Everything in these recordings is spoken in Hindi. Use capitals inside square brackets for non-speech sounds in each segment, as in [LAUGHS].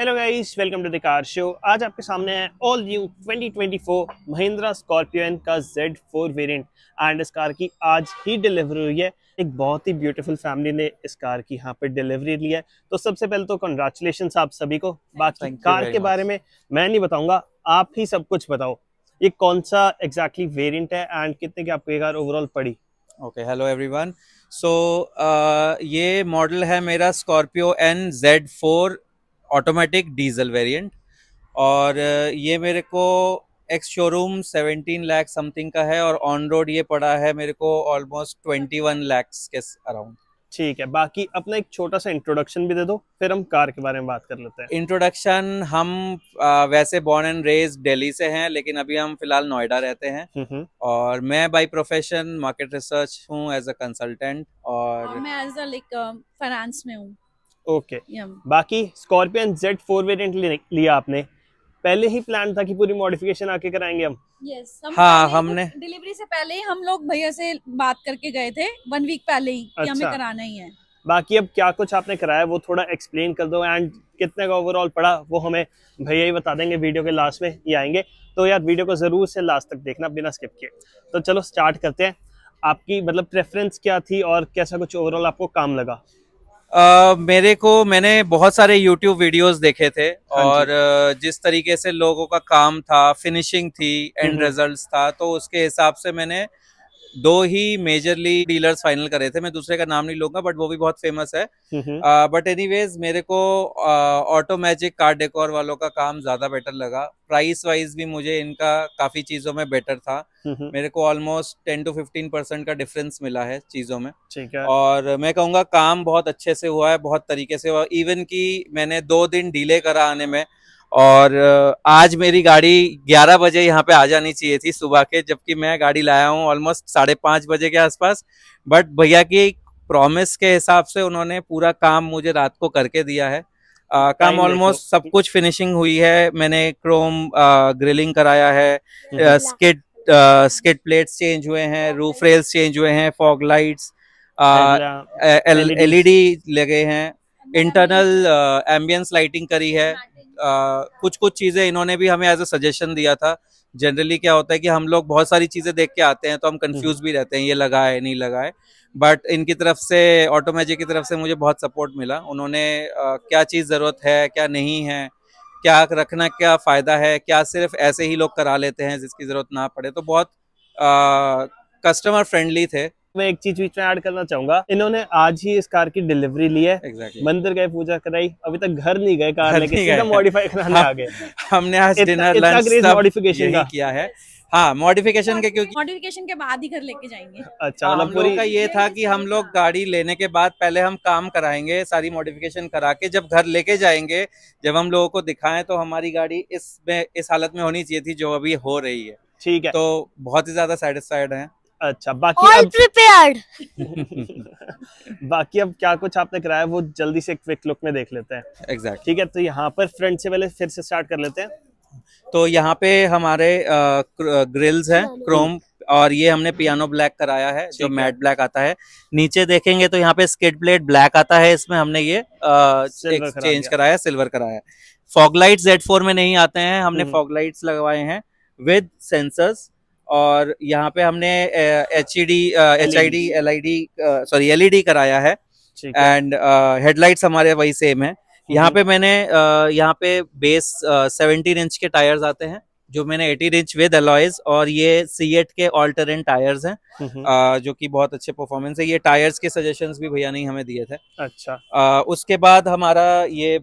Hello guys welcome to the car show आज आपके सामने है ऑल न्यू 2024 महिंद्रा स्कॉर्पियो का Z4 वेरिएंट एंड इस कार की आज ही डिलीवरी हुई है एक बहुत ही ब्यूटीफुल फैमिली ने इस कार की यहाँ पर डिलीवरी ली है तो सबसे पहले तो कंग्रेचुलेशन आप सभी को बाकी कार के बारे में मैं नहीं बताऊंगा आप ही सब कुछ बताओ ये कौन सा एग्जैक्टली exactly है एंड कितने की आपको uh, ये कार ओवरऑल पड़ी ओके हेलो एवरीवन सो ये मॉडल है मेरा Scorpio N Z four automatic diesel variant और ये मेरे को एक्स शोरूम 17 लाख समथिंग का है और ऑन रोड ये पड़ा है मेरे को ऑलमोस्ट 21 वन के अराउंड ठीक है बाकी अपना एक छोटा सा इंट्रोडक्शन भी दे दो फिर हम कार के बारे में बात कर लेते हैं इंट्रोडक्शन हम आ, वैसे बॉर्न एंड रेज दिल्ली से हैं लेकिन अभी हम फिलहाल नोएडा रहते हैं हम्म, हम्म। और मैं बाय प्रोफेशन मार्केट रिसर्च हूँ एज हाँ, अ कंसल्टेंट और मैं एज अ लाइक फाइनेंस में हूँ ओके बाकी स्कॉर्पियन जेड फोर वेरियंट लिया आपने पहले ही प्लान था कि पूरी मॉडिफिकेशन आके कराएंगे हम यस yes, हाँ हमने डिलीवरी से पहले ही हम लोग भैया से बात करके गए थे वन वीक पहले ही अच्छा, हमें कराना ही है बाकी अब क्या कुछ आपने कराया वो थोड़ा एक्सप्लेन कर दो एंड कितने का ओवरऑल पड़ा वो हमें भैया ही बता देंगे वीडियो के लास्ट में ही आएंगे तो यार वीडियो को ज़रूर से लास्ट तक देखना बिना स्किप किए तो चलो स्टार्ट करते हैं आपकी मतलब प्रेफरेंस क्या थी और कैसा कुछ ओवरऑल आपको काम लगा मेरे को मैंने बहुत सारे YouTube वीडियोस देखे थे हाँ और जिस तरीके से लोगों का काम था फिनिशिंग थी एंड रिजल्ट्स था तो उसके हिसाब से मैंने दो ही मेजरली डीलर्स फाइनल कर रहे थे मैं दूसरे का नाम नहीं लूंगा बट वो भी बहुत फेमस है बट एनीवेज मेरे को ऑटो मैजिक कार डेकोर वालों का काम ज्यादा बेटर लगा प्राइस वाइज भी मुझे इनका काफी चीजों में बेटर था मेरे को almost ten to fifteen percent का डिफरेंस मिला है चीजों में ठीक है और मैं कहूँगा काम बहुत अच्छे से हुआ है बहुत तरीके से हुआ इवन की मैंने दो दिन डिले करा आने में और आज मेरी गाड़ी 11 बजे यहाँ पे आ जानी चाहिए थी सुबह के जबकि मैं गाड़ी लाया हूँ ऑलमोस्ट साढ़े पाँच बजे के आसपास बट भैया की प्रॉमिस के हिसाब से उन्होंने पूरा काम मुझे रात को करके दिया है आ, काम ऑलमोस्ट सब कुछ फिनिशिंग हुई है मैंने क्रोम ग्रिलिंग कराया है स्किट स्किट प्लेट्स चेंज हुए हैं रूफ रेल्स चेंज हुए हैं फॉग लाइट्स एलईडी लगे हैं इंटरनल एम्बियंस लाइटिंग करी है कुछ कुछ चीज़ें इन्होंने भी हमें एज अ सजेशन दिया था जनरली क्या होता है कि हम लोग बहुत सारी चीज़ें देख के आते हैं तो हम कंफ्यूज हम्म। भी रहते हैं ये लगाए नहीं लगाए बट इनकी तरफ से ऑटो की तरफ से मुझे बहुत सपोर्ट मिला उन्होंने आ, क्या चीज़ ज़रूरत है क्या नहीं है क्या रखना क्या फ़ायदा है क्या सिर्फ ऐसे ही लोग करा लेते हैं जिसकी ज़रूरत ना पड़े तो बहुत कस्टमर फ्रेंडली थे मैं एक चीज बीच में ऐड करना चाहूंगा इन्होंने आज ही इस कार की डिलीवरी ली है exactly. मंदिर गए पूजा कराई अभी तक घर नहीं गए कार लेके मॉडिफाई कराने आ गए हमने आज डिनर लंच मॉडिफिकेशन किया है हाँ मॉडिफिकेशन के क्योंकि मॉडिफिकेशन के बाद ही घर लेके जाएंगे अच्छा मतलब पूरी का ये था कि हम लोग गाड़ी लेने के बाद पहले हम काम कराएंगे सारी मॉडिफिकेशन करा के जब घर लेके जाएंगे जब हम लोगों को दिखाएं तो हमारी गाड़ी इस में इस हालत में होनी चाहिए थी जो अभी हो रही है ठीक है तो बहुत ही ज्यादा सेटिस्फाइड है अच्छा बाकी All अब prepared. [LAUGHS] बाकी अब क्या कुछ आपने कराया वो जल्दी से क्विक लुक में देख लेते हैं एग्जैक्ट exactly. ठीक है तो यहाँ पर फ्रंट से पहले फिर से स्टार्ट कर लेते हैं तो यहाँ पे हमारे ग्रिल्स हैं क्रोम और ये हमने पियानो ब्लैक कराया है जो मैट ब्लैक आता है नीचे देखेंगे तो यहाँ पे स्किट ब्लेड ब्लैक आता है इसमें हमने ये चेंज कराया सिल्वर कराया फॉगलाइट जेड फोर में नहीं आते हैं हमने फॉगलाइट्स हम्म। लगवाए हैं विद सेंसर्स और यहाँ पे हमने H E D H I D L I D sorry L E D कराया है एंड हेडलाइट्स हमारे वही सेम है हम्म। यहाँ पे मैंने यहाँ पे बेस सेवनटीन इंच के टायर्स आते हैं जो मैंने एटीन इंच विद अलॉयज और ये सी एट के ऑल्टरन टायर्स हैं हम्म, हम्म। जो कि बहुत अच्छे परफॉर्मेंस है ये टायर्स के सजेशन भी भैया ने हमें दिए थे अच्छा uh, उसके बाद हमारा ये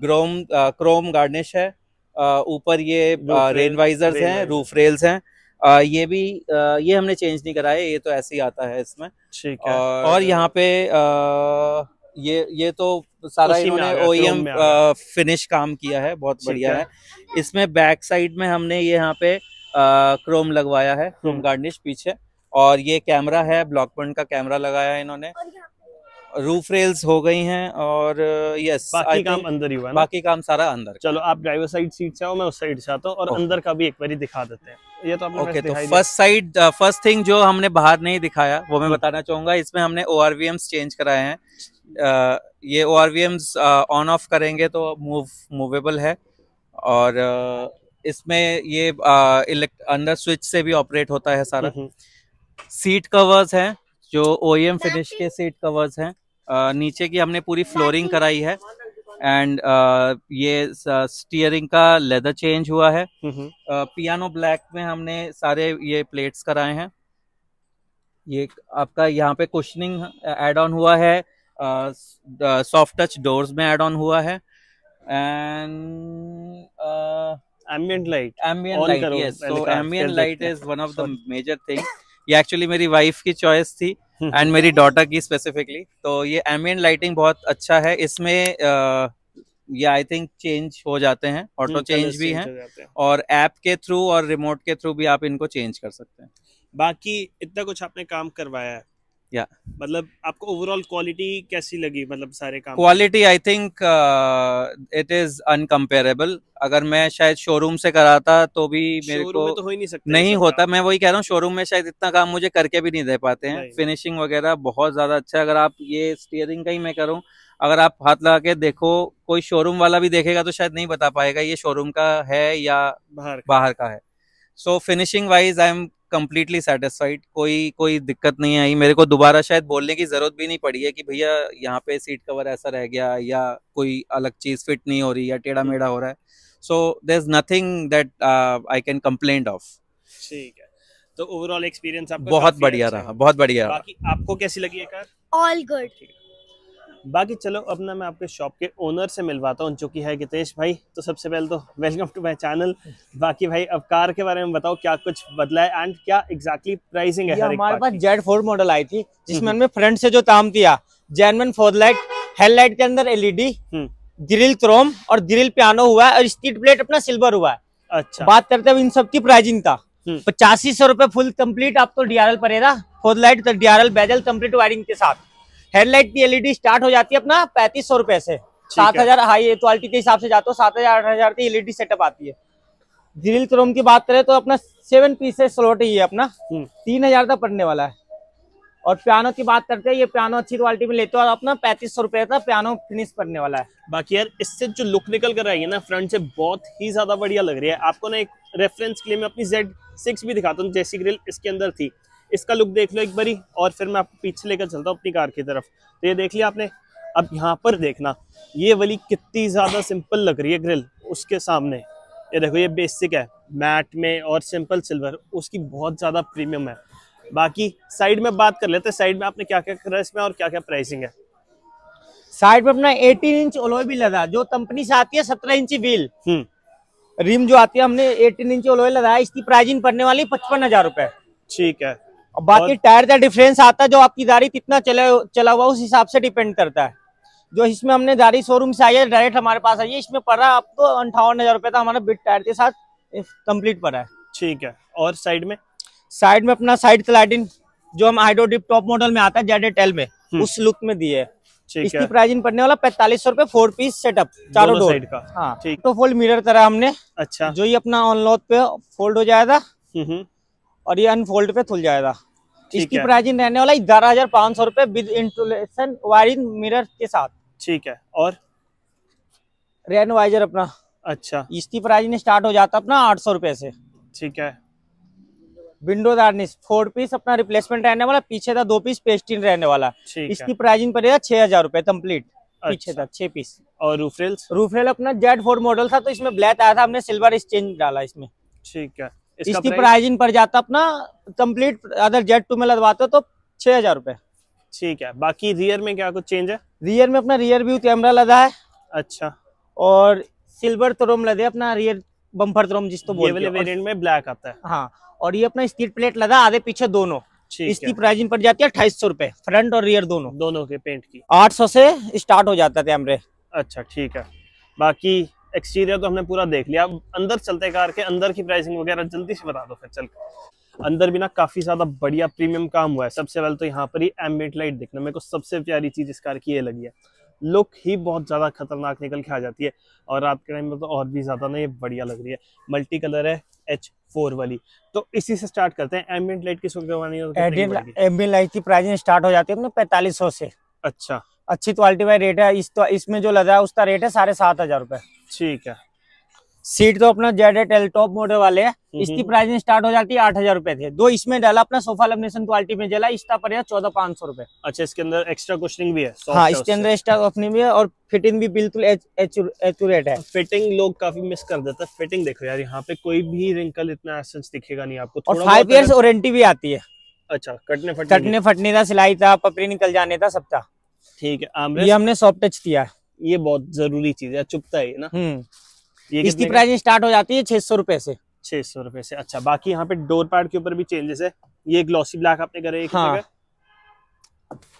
ग्रोम क्रोम गार्निश है ऊपर ये रेनवाइजर्स हैं रूफ रेल्स हैं आ, ये भी आ, ये हमने चेंज नहीं कराया ये तो ऐसे ही आता है इसमें ठीक है और, और यहाँ पे आ, ये ये तो सारा इन्होंने ओएम e फिनिश काम किया है बहुत बढ़िया है।, है इसमें बैक साइड में हमने ये यहाँ पे क्रोम लगवाया है क्रोम हम्म। गार्निश पीछे और ये कैमरा है ब्लॉक पॉइंट का कैमरा लगाया है इन्होंने रूफ रेल्स हो गई हैं और यस uh, बाकी काम अंदर ही हुआ बाकी काम सारा अंदर चलो आप ड्राइवर साइड सीट से आओ मैं उस साइड से आता हूँ और अंदर का भी एक बार दिखा देते हैं ये तो आपने ओके तो फर्स्ट साइड फर्स्ट थिंग जो हमने बाहर नहीं दिखाया वो मैं hmm. बताना चाहूंगा इसमें हमने ओ चेंज कराए हैं uh, ये ओ ऑन ऑफ करेंगे तो मूव मूवेबल है और uh, इसमें ये अंडर स्विच से भी ऑपरेट होता है सारा सीट hmm, कवर्स hmm. हैं जो ओ फिनिश e के सीट कवर्स हैं नीचे की हमने पूरी फ्लोरिंग कराई है एंड ये स्टीयरिंग का लेदर चेंज हुआ है पियानो ब्लैक में हमने सारे ये प्लेट्स कराए हैं ये आपका यहाँ पे कुशनिंग एड ऑन हुआ है सॉफ्ट टच डोर्स में एड ऑन हुआ है and ambient light ambient light yes so ambient light is one of the major thing ये एक्चुअली मेरी वाइफ की चॉइस थी एंड हम्म। मेरी डॉटर की स्पेसिफिकली तो ये एम्बियन लाइटिंग बहुत अच्छा है इसमें ये आई थिंक चेंज हो जाते हैं ऑटो हम्म, चेंज भी हैं और ऐप के थ्रू और रिमोट के थ्रू भी आप इनको चेंज कर सकते हैं बाकी इतना कुछ आपने काम करवाया है या मतलब आपको ओवरऑल क्वालिटी कैसी लगी मतलब सारे काम quality I think it is incomparable अगर मैं शायद शोरूम से कराता तो भी मेरे को तो हो ही नहीं सकता नहीं होता मैं वही कह रहा हूँ शोरूम में शायद इतना काम मुझे करके भी नहीं दे पाते हैं फिनिशिंग वगैरह बहुत ज्यादा अच्छा अगर आप ये स्टीयरिंग का ही मैं करूँ अगर आप हाथ लगा के देखो कोई शोरूम वाला भी देखेगा तो शायद नहीं बता पाएगा ये शोरूम का है या बाहर बाहर का है so finishing wise I am completely satisfied कोई कोई दिक्कत नहीं आई मेरे को दोबारा शायद बोलने की ज़रूरत भी नहीं पड़ी है कि भैया यहाँ पे सीट कवर ऐसा रह गया या कोई अलग चीज़ फिट नहीं हो रही या टेढ़ा मेढ़ा हो रहा है so there is nothing that I can complain of ठीक है तो ओवरऑल एक्सपीरियंस आपका अच्छा बहुत बढ़िया रहा बहुत बढ़िया बाकी आपको कैसी लगी है कार ऑल गुड बाकी चलो अब ना मैं आपके शॉप के ओनर से मिलवाता हूँ चूँकि है गितेश भाई तो सबसे पहले तो वेलकम टू माई चैनल बाकी भाई अब कार के बारे में बताओ क्या कुछ बदला है एंड क्या एग्जैक्टली exactly प्राइसिंग है हमारे पास जेड फोर मॉडल आई थी जिसमें हम्म। हमने फ्रंट से जो ताम किया जेनवन फोर लाइट हेडलाइट के अंदर एलईडी ग्रिल क्रोम और ग्रिल पियानो हुआ है और स्ट्रीट प्लेट अपना सिल्वर हुआ है अच्छा बात करते हैं इन सब की प्राइसिंग था हम्म। पचासी सौ रूपये फुल कंप्लीट आपको तो डीआरएल पड़ेगा four light DRL bezel complete wiring के साथ हेडलाइट की एलईडी स्टार्ट हो जाती है अपना पैंतीस सौ रुपए से सात हजार हाई क्वालिटी के हिसाब से जाते हो सात हजार आठ हजार की एलईडी सेटअप आती है ग्रिल क्रोम की बात करें तो अपना सेवन पीस स्लोट ही है अपना हम्म। तीन हजार तक पड़ने वाला है और पियानो की बात करते हैं ये पियानो अच्छी क्वालिटी में लेते हो और अपना पैंतीस सौ रुपए का पियानो फिनिश करने वाला है बाकी यार इससे जो लुक निकल कर आई है ना फ्रंट से बहुत ही ज्यादा बढ़िया लग रही है आपको ना एक रेफरेंस के लिए मैं अपनी जेड सिक्स भी दिखाता हूँ जैसी ग्रिल इसके अंदर थी इसका लुक देख लो एक बारी और फिर मैं आपको पीछे लेकर चलता हूँ अपनी कार की तरफ तो ये देख लिया आपने अब यहाँ पर देखना ये वाली कितनी ज़्यादा सिंपल लग रही है ग्रिल उसके सामने ये देखो ये बेसिक है मैट में और सिंपल सिल्वर उसकी बहुत ज़्यादा प्रीमियम है बाकी साइड में बात कर लेते साइड में आपने क्या क्या करा इसमें और क्या क्या प्राइसिंग है साइड में अपना 18 इंच ओलोय भी लगा जो कंपनी से आती है 17 इंची व्हील रिम जो आती है हमने 18 इंच ओलोय लगाया इसकी प्राइसिंग पड़ने वाली पचपन हजार रूपए ठीक है और बाकी टायर का डिफरेंस आता है जो आपकी गाड़ी कितना चला हुआ उस हिसाब से डिपेंड करता है जो इसमें हमने गाड़ी शोरूम से आई है डायरेक्ट हमारे पास आई है इसमें पड़ रहा है आपको अंठावन हजार रुपए का हमारा बिट टायर के साथ कम्प्लीट पड़ा है ठीक है और साइड में साइड में अपना साइड क्लाइडिन जो हम हाइड्रोडिप टॉप मॉडल में आता है जेड एट में हम्म। उस लुक में दी है इसकी प्राइसिंग पड़ने वाला पैतालीस सौ रूपए फोर पीस सेटअप चारों डोर का हाँ तो फोल्ड मिरर करा हमने अच्छा जो ये अपना ऑनलोड पे फोल्ड हो जाएगा हम्म, हम्म। और ये अनफोल्ड पे खुल जाएगा इसकी प्राइसिंग रहने वाला ग्यारह हजार पाँच सौ रूपए विद इंस्टोलेशन वायरिंग मिरर के साथ ठीक है और रेनोवाइजर अपना अच्छा इसकी प्राइसिंग स्टार्ट हो जाता अपना आठ सौ रूपए से ठीक है विंडो दार्निश फोर पीस अपना रिप्लेसमेंट रहने वाला पीछे था दो पीस पेस्टिन रहने वाला इसकी प्राइसिंग पड़ेगा छह हजार रूपए कम्प्लीट पीछे था छह पीस और रूफरेल रूफरेल अपना जेड फोर मॉडल था तो इसमें ब्लैक आया था हमने सिल्वर एक्सचेंज डाला इसमें ठीक है इसकी प्राइजिंग पड़ जाता अपना कम्प्लीट अगर जेट टू में लगवाते तो छह हजार रुपए ठीक है बाकी रियर में क्या कुछ चेंज है रियर में अपना रियर व्यू कैमरा लगा है अच्छा और सिल्वर थ्रोम लगे अपना रियर बम्फर थ्रोम जिस तो बोलते वेरिएंट में ब्लैक आता है हाँ और ये अपना स्टीट प्लेट लगा आधे पीछे दोनों इसकी प्राइसिंग पड़ जाती है अठाईस सौ रूपए फ्रंट और रियर दोनों दोनों के पेंट की आठ सौ से स्टार्ट हो जाता है कैमरे अच्छा ठीक है बाकी एक्सटीरियर तो हमने पूरा देख लिया अब अंदर चलते कार के अंदर की प्राइसिंग वगैरह जल्दी से बता दो फिर चल अंदर भी ना काफ़ी ज़्यादा बढ़िया प्रीमियम काम हुआ है सबसे पहले तो यहाँ पर ही एमबेट लाइट देखना मेरे को सबसे प्यारी चीज़ इस कार की ये लगी है लुक ही बहुत ज़्यादा खतरनाक निकल के आ जाती है और रात के टाइम में तो और भी ज़्यादा ना ये बढ़िया लग रही है मल्टी कलर है एच फोर वाली तो इसी से स्टार्ट करते हैं एम्बियंट लाइट की एम्बियंट लाइट की प्राइसिंग स्टार्ट हो जाती है अपने पैंतालीस से अच्छा अच्छी क्वालिटी वाली रेट है इस तो इसमें जो लगा है उसका रेट है साढ़े सात हजार रुपये ठीक है सीट तो अपना Z eight L top model वाले है हम्म, इसकी हम्म। प्राइसिंग स्टार्ट हो जाती है आठ हजार रूपए थे दो इसमें डाला अपना सोफा लमिनेशन क्वालिटी में जला इसका पड़ेगा चौदह पांच सौ रुपए अच्छा इसके अंदर एक्स्ट्रा कुशनिंग भी है हाँ इसके अंदर एक्स्ट्रा कुशनिंग भी है और फिटिंग भी बिल्कुल एक्यूरेट है फिटिंग लोग काफी मिस कर देते हैं फिटिंग देखो यार यहाँ पे कोई भी रिंकल इतना दिखेगा नहीं आपको फाइव ईयर वारंटी भी आती है अच्छा कटने फटने कटने फटने था सिलाई था पपरी निकल जाने था सब था ठीक है ये हमने सॉफ्ट टच किया है ये बहुत जरूरी चीज है चुपता है ना हम्म। ये इसकी प्राइसिंग स्टार्ट हो जाती है छह सौ रुपए से छह सौ रुपए से अच्छा बाकी यहाँ पे डोर पार्ट के ऊपर भी चेंजेस है ये ग्लॉसी ब्लैक आपने करे हाँ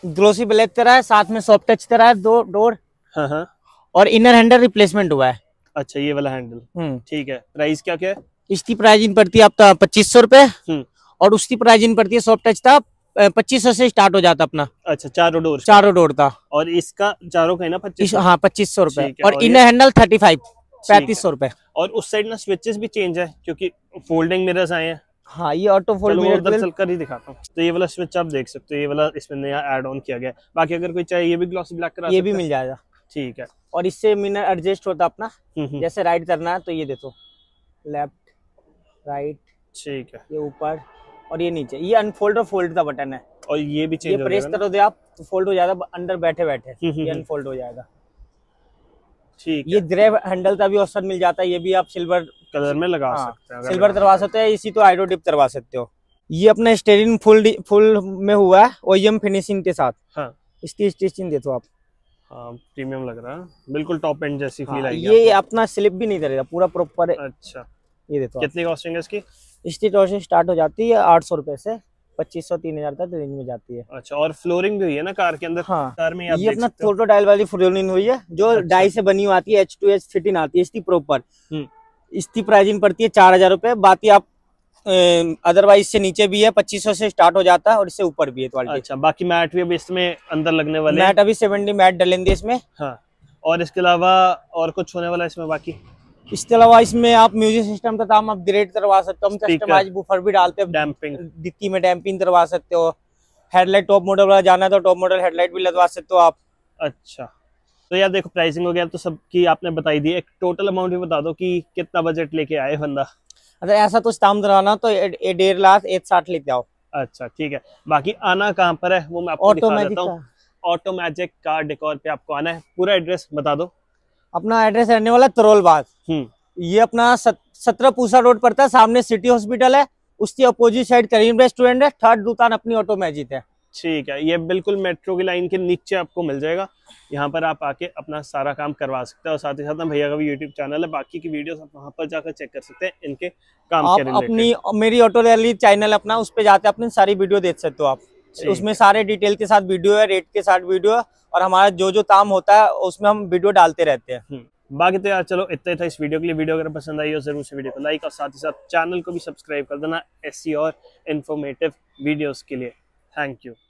ग्लॉसी ब्लैक करा है साथ में सॉफ्ट टच करा है दो डोर हाँ, हाँ। और इनर हैंडल रिप्लेसमेंट हुआ है अच्छा ये वाला हैंडल हम्म। ठीक है प्राइस क्या क्या है इसकी प्राइस पड़ती है आपका पच्चीस सौ रुपए हम्म। और उसकी प्राइस पड़ती है सॉफ्ट टच था पच्चीस सौ से स्टार्ट हो जाता अपना अच्छा चारों डोर चारों डोर का और इसका चारों का है ना पच्चीस हाँ पच्चीस सौ रूपए और इनर हैंडल थर्टी फाइव पैंतीस सौ रूपए और उस साइड ना स्विचेस भी चेंज है क्योंकि फोल्डिंग मिरर्स आए हैं हाँ ये ऑटो फोल्ड मिरर चल कर ही दिखाता हूँ तो ये वाला स्विच आप देख सकते हो ये वाला इसमें नया एड ऑन किया गया बाकी अगर कोई चाहे ये भी ग्लॉस ब्लैक करा ये भी मिल जाएगा ठीक है और इससे मिनर एडजस्ट होता अपना हम्म, हम्म। जैसे राइट करना है तो ये देखो लेफ्ट राइट ठीक है ये ऊपर और ये नीचे ये अनफोल्ड और फोल्ड का बटन है और ये भी चेंज ये प्रेस दे आप तो फोल्ड हो जाएगा अंदर बैठे बैठे हम्म, हम्म, ये अनफोल्ड हम्म। हो जाएगा ठीक ये ग्रेव हैंडल का भी ऑप्शन मिल जाता है ये भी आप सिल्वर कलर में लगा हाँ, सकते हैं सिल्वर करवा सकते हैं इसी तो आइडो डिप करवा सकते हो ये अपना स्टेरिंग फुल फुल में हुआ है ओएम फिनिशिंग e के साथ हाँ। इसकी स्टिचिंग देखो आप हाँ, प्रीमियम लग रहा है बिल्कुल टॉप एंड जैसी फील हाँ, ये अपना स्लिप भी नहीं करेगा पूरा प्रॉपर अच्छा ये देखो कितनी कॉस्टिंग है इसकी इसकी कॉस्टिंग स्टार्ट हो जाती है आठ सौ रुपए से पच्चीस सौ तीन हजार तक रेंज में जाती है अच्छा और फ्लोरिंग भी हुई है ना कार के अंदर हाँ कार में ये अपना फोटो डायल वाली फ्लोरिंग हुई है जो डाई अच्छा। से बनी हुई आती है एच टू एच फिटिंग आती है इसकी प्रोपर हम्म। इसकी प्राइसिंग पड़ती है चार हजार रुपए बाकी आप अदरवाइज से नीचे भी है पच्चीस सौ से स्टार्ट हो जाता है और इससे ऊपर भी है क्वालिटी अच्छा बाकी मैट भी अभी इसमें अंदर लगने वाले मैट अभी सेवेंटी मैट डलेंगे इसमें हाँ और इसके अलावा और कुछ होने वाला है इसमें बाकी इसके अलावा इसमें आप म्यूजिक सिस्टम का काम आप ग्रेड करवा सकते हो हम कस्टमाइज बुफर भी डालते हैं डैम्पिंग डिक्की में डैम्पिंग करवा सकते हो हेडलाइट टॉप मॉडल वाला जाना है तो टॉप मॉडल हेडलाइट भी लगवा सकते हो आप अच्छा तो यार देखो प्राइसिंग हो गया तो सबकी आपने बताई दी एक टोटल अमाउंट भी बता दो कि कितना बजट लेके आए बंदा अगर ऐसा कुछ काम कराना तो डेढ़ लाख एक साठ लेके आओ अच्छा ठीक है बाकी आना कहाँ पर है वो मैं आपको दिखा देता हूँ ऑटोमेटिक कार डेकोर पे आपको आना है पूरा एड्रेस बता दो अपना एड्रेस रहने वाला तरोलबाग हम्म। ये अपना सत्रह पूसा रोड पड़ता है सामने सिटी हॉस्पिटल है उसकी अपोजिट साइड करीम रेस्टोरेंट है थर्ड दुकान अपनी ऑटो मैजिक है ठीक है ये बिल्कुल मेट्रो की लाइन के नीचे आपको मिल जाएगा यहाँ पर आप आके अपना सारा काम करवा सकते हैं और साथ ही साथ भैया का भी यूट्यूब चैनल है बाकी की वीडियोस आप वहाँ पर जाकर चेक कर सकते हैं इनके काम आप के अपनी मेरी ऑटो रैली चैनल अपना उस पर जाते अपनी सारी वीडियो देख सकते हो आप उसमें सारे डिटेल के साथ वीडियो है रेट के साथ वीडियो है और हमारा जो जो काम होता है उसमें हम वीडियो डालते रहते हैं हम्म। बाकी तो यार चलो इतना ही था इस वीडियो के लिए वीडियो अगर पसंद आई हो जरूर से वीडियो को लाइक और साथ ही साथ चैनल को भी सब्सक्राइब कर देना ऐसी और इन्फॉर्मेटिव वीडियोस के लिए थैंक यू